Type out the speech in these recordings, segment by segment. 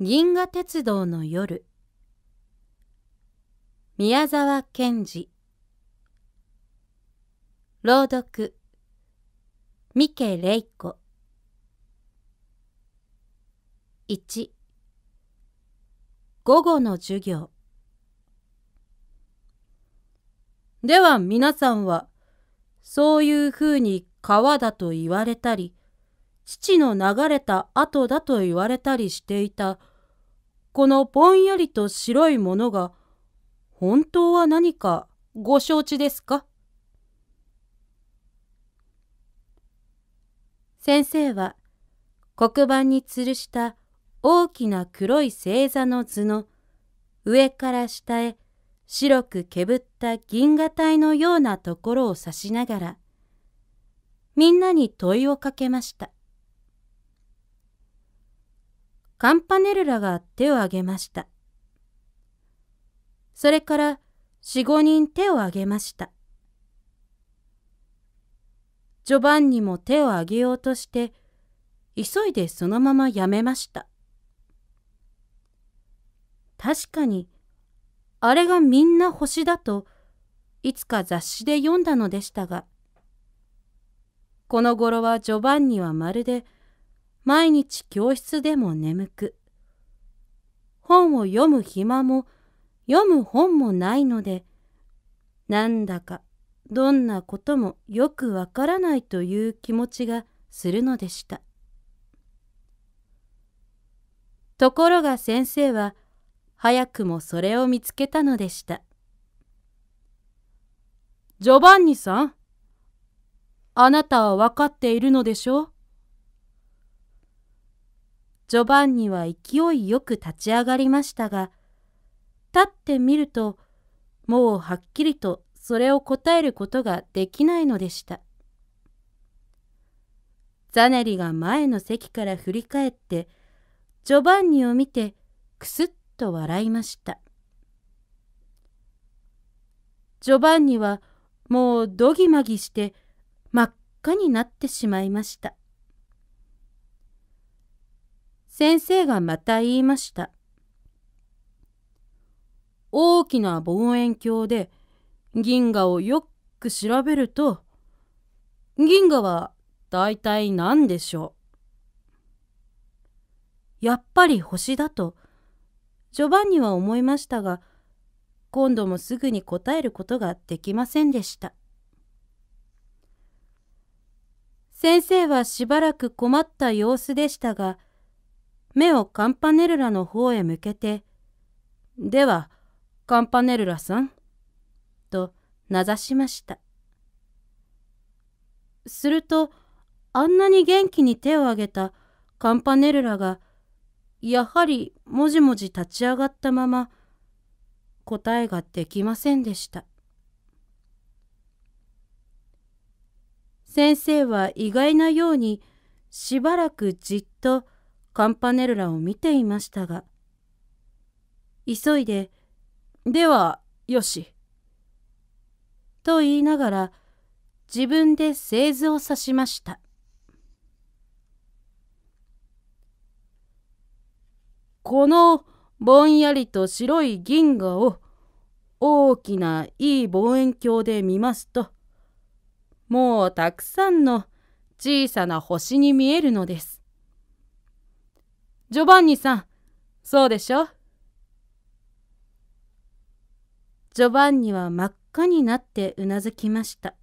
銀河鉄道の夜宮沢賢治朗読三毛玲子1午後の授業では皆さんはそういうふうに川だと言われたり父の流れた後だと言われたりしていたこのぼんやりと白いものが本当は何かご承知ですか先生は黒板に吊るした大きな黒い星座の図の上から下へ白くけぶった銀河帯のようなところを指しながらみんなに問いをかけました。カンパネルラが手を挙げました。それから四五人手を挙げました。ジョバンニも手を挙げようとして、急いでそのままやめました。確かに、あれがみんな星だと、いつか雑誌で読んだのでしたが、この頃はジョバンニはまるで毎日教室でも眠く、本を読む暇も読む本もないので、なんだかどんなこともよくわからないという気持ちがするのでした。ところが先生は早くもそれを見つけたのでした。ジョバンニさん、あなたは分かっているのでしょうジョバンニは勢いよく立ち上がりましたが、立ってみると、もうはっきりとそれを答えることができないのでした。ザネリが前の席から振り返って、ジョバンニを見て、くすっと笑いました。ジョバンニはもうどぎまぎして真っ赤になってしまいました。先生がまた言いました。大きな望遠鏡で銀河をよく調べると、銀河は大体何でしょうやっぱり星だと、ジョバンニは思いましたが、今度もすぐに答えることができませんでした。先生はしばらく困った様子でしたが、目をカンパネルラの方へ向けて、では、カンパネルラさん、と名指しました。すると、あんなに元気に手を挙げたカンパネルラが、やはりもじもじ立ち上がったまま、答えができませんでした。先生は意外なようにしばらくじっとカンパネルラを見ていましたが急いで「ではよし」と言いながら自分で製図を指しましたこのぼんやりと白い銀河を大きないい望遠鏡で見ますともうたくさんの小さな星に見えるのです。ジョバンニさん、そうでしょジョバンニは真っ赤になってうなずきました。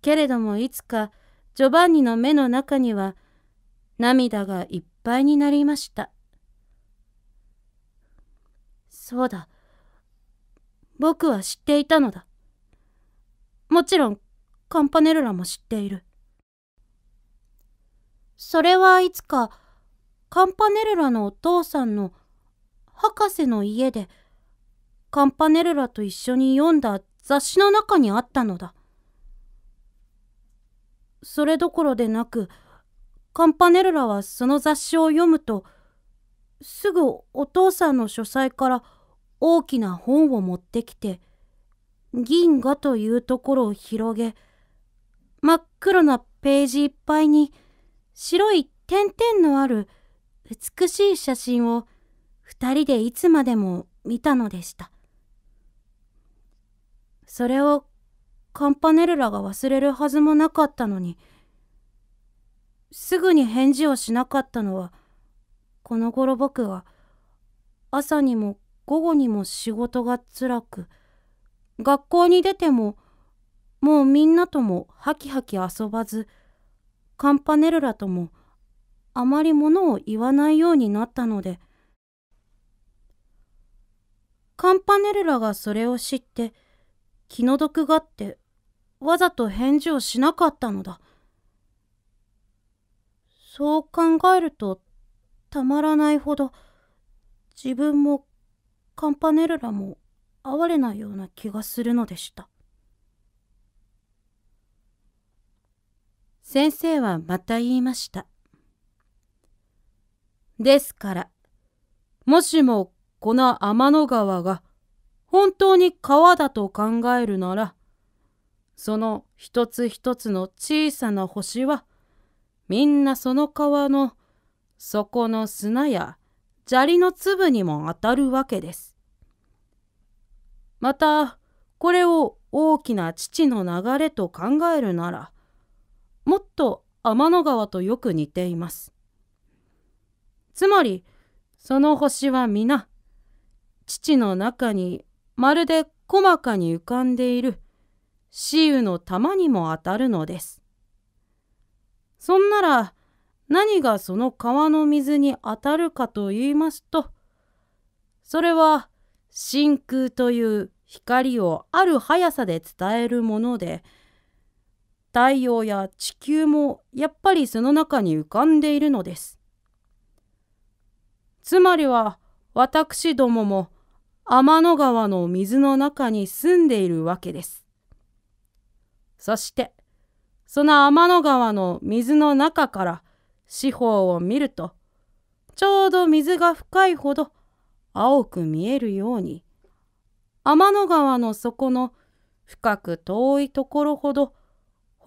けれどもいつかジョバンニの目の中には涙がいっぱいになりました。そうだ。僕は知っていたのだ。もちろん、カンパネルラも知っている。それはいつかカンパネルラのお父さんの博士の家でカンパネルラと一緒に読んだ雑誌の中にあったのだ。それどころでなくカンパネルラはその雑誌を読むとすぐお父さんの書斎から大きな本を持ってきて銀河というところを広げ真っ黒なページいっぱいに「白い点々のある美しい写真を二人でいつまでも見たのでした。それをカンパネルラが忘れるはずもなかったのに、すぐに返事をしなかったのは、この頃僕は朝にも午後にも仕事が辛く、学校に出てももうみんなともハキハキ遊ばず、カンパネルラともあまりものを言わないようになったのでカンパネルラがそれを知って気の毒がってわざと返事をしなかったのだそう考えるとたまらないほど自分もカンパネルラも哀れなような気がするのでした。先生はまた言いました。ですから、もしもこの天の川が本当に川だと考えるなら、その一つ一つの小さな星は、みんなその川の底の砂や砂利の粒にも当たるわけです。また、これを大きな父の流れと考えるなら、もっと天の川とよく似ています。つまりその星は皆父の中にまるで細かに浮かんでいる雌有の玉にも当たるのです。そんなら何がその川の水に当たるかと言いますとそれは真空という光をある速さで伝えるもので太陽や地球もやっぱりその中に浮かんでいるのです。つまりは私どもも天の川の水の中に住んでいるわけです。そしてその天の川の水の中から四方を見るとちょうど水が深いほど青く見えるように天の川の底の深く遠いところほど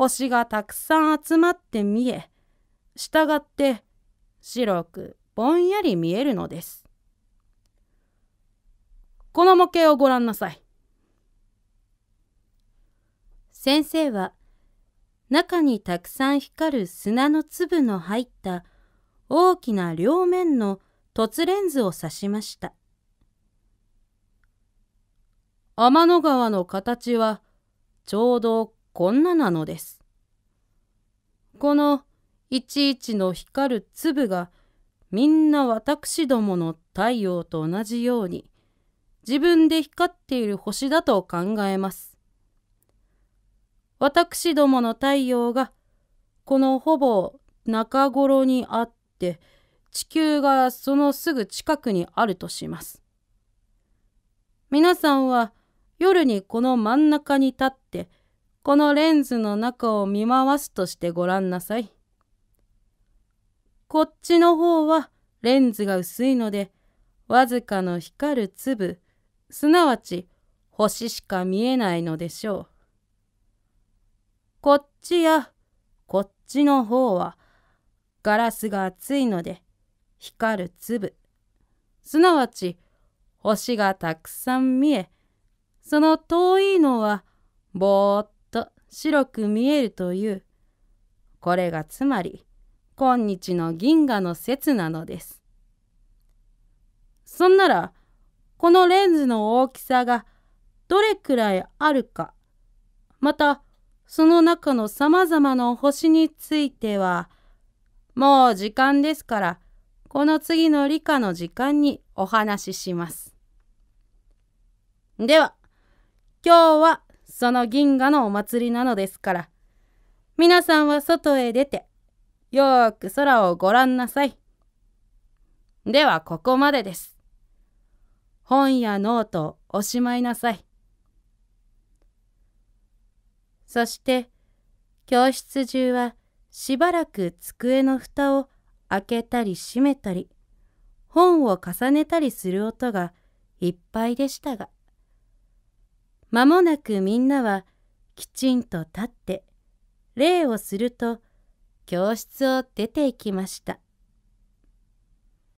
星がたくさん集まって見えしたがって白くぼんやり見えるのですこの模型をご覧なさい先生は中にたくさん光る砂の粒の入った大きな両面の凸レンズを指しました天の川の形はちょうどこんななのです。このいちいちの光る粒がみんな私どもの太陽と同じように自分で光っている星だと考えます。私どもの太陽がこのほぼ中頃にあって地球がそのすぐ近くにあるとします。皆さんは夜にこの真ん中に立ってこのレンズの中を見回すとしてごらんなさい。こっちの方はレンズが薄いので、わずかの光る粒、すなわち星しか見えないのでしょう。こっちやこっちの方はガラスが厚いので光る粒、すなわち星がたくさん見え、その遠いのはぼーっ白く見えるという。これがつまり今日の銀河の説なのです。そんならこのレンズの大きさがどれくらいあるかまたその中のさまざまな星についてはもう時間ですからこの次の理科の時間にお話しします。では今日はその銀河のお祭りなのですから皆さんは外へ出てよーく空をご覧なさいではここまでです本やノートおしまいなさいそして教室中はしばらく机の蓋を開けたり閉めたり本を重ねたりする音がいっぱいでしたが。まもなくみんなはきちんと立って礼をすると教室を出て行きました。